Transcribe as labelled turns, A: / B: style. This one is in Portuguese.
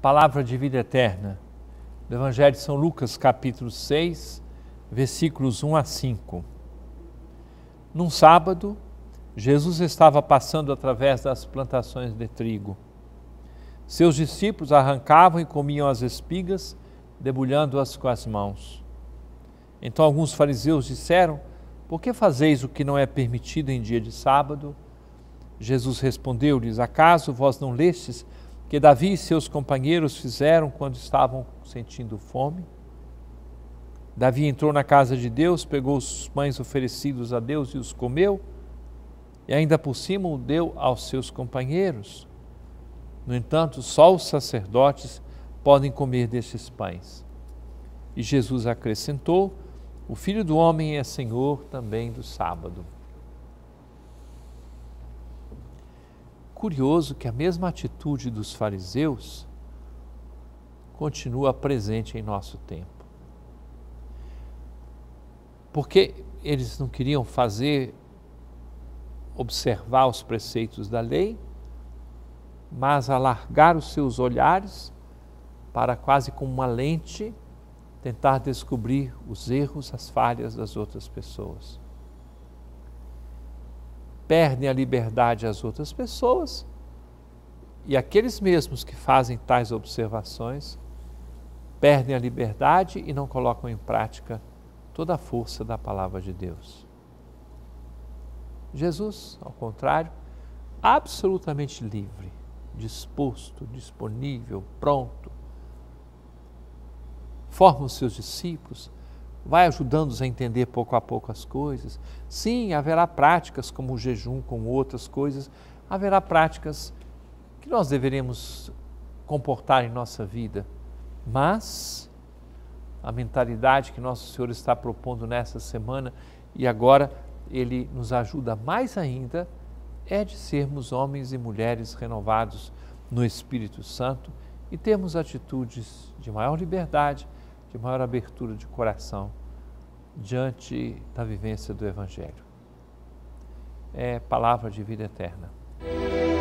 A: Palavra de vida eterna, do Evangelho de São Lucas, capítulo 6, versículos 1 a 5. Num sábado, Jesus estava passando através das plantações de trigo. Seus discípulos arrancavam e comiam as espigas, debulhando-as com as mãos. Então alguns fariseus disseram: Por que fazeis o que não é permitido em dia de sábado? Jesus respondeu-lhes: Acaso vós não lestes que Davi e seus companheiros fizeram quando estavam sentindo fome. Davi entrou na casa de Deus, pegou os pães oferecidos a Deus e os comeu, e ainda por cima o deu aos seus companheiros. No entanto, só os sacerdotes podem comer destes pães. E Jesus acrescentou: O filho do homem é senhor também do sábado. curioso que a mesma atitude dos fariseus continua presente em nosso tempo. Porque eles não queriam fazer observar os preceitos da lei, mas alargar os seus olhares para quase com uma lente tentar descobrir os erros, as falhas das outras pessoas perdem a liberdade às outras pessoas e aqueles mesmos que fazem tais observações perdem a liberdade e não colocam em prática toda a força da palavra de Deus. Jesus, ao contrário, absolutamente livre, disposto, disponível, pronto, forma os seus discípulos, vai ajudando-nos a entender pouco a pouco as coisas. Sim, haverá práticas como o jejum, como outras coisas, haverá práticas que nós deveremos comportar em nossa vida, mas a mentalidade que nosso Senhor está propondo nessa semana e agora ele nos ajuda mais ainda é de sermos homens e mulheres renovados no Espírito Santo e termos atitudes de maior liberdade de maior abertura de coração diante da vivência do Evangelho. É palavra de vida eterna.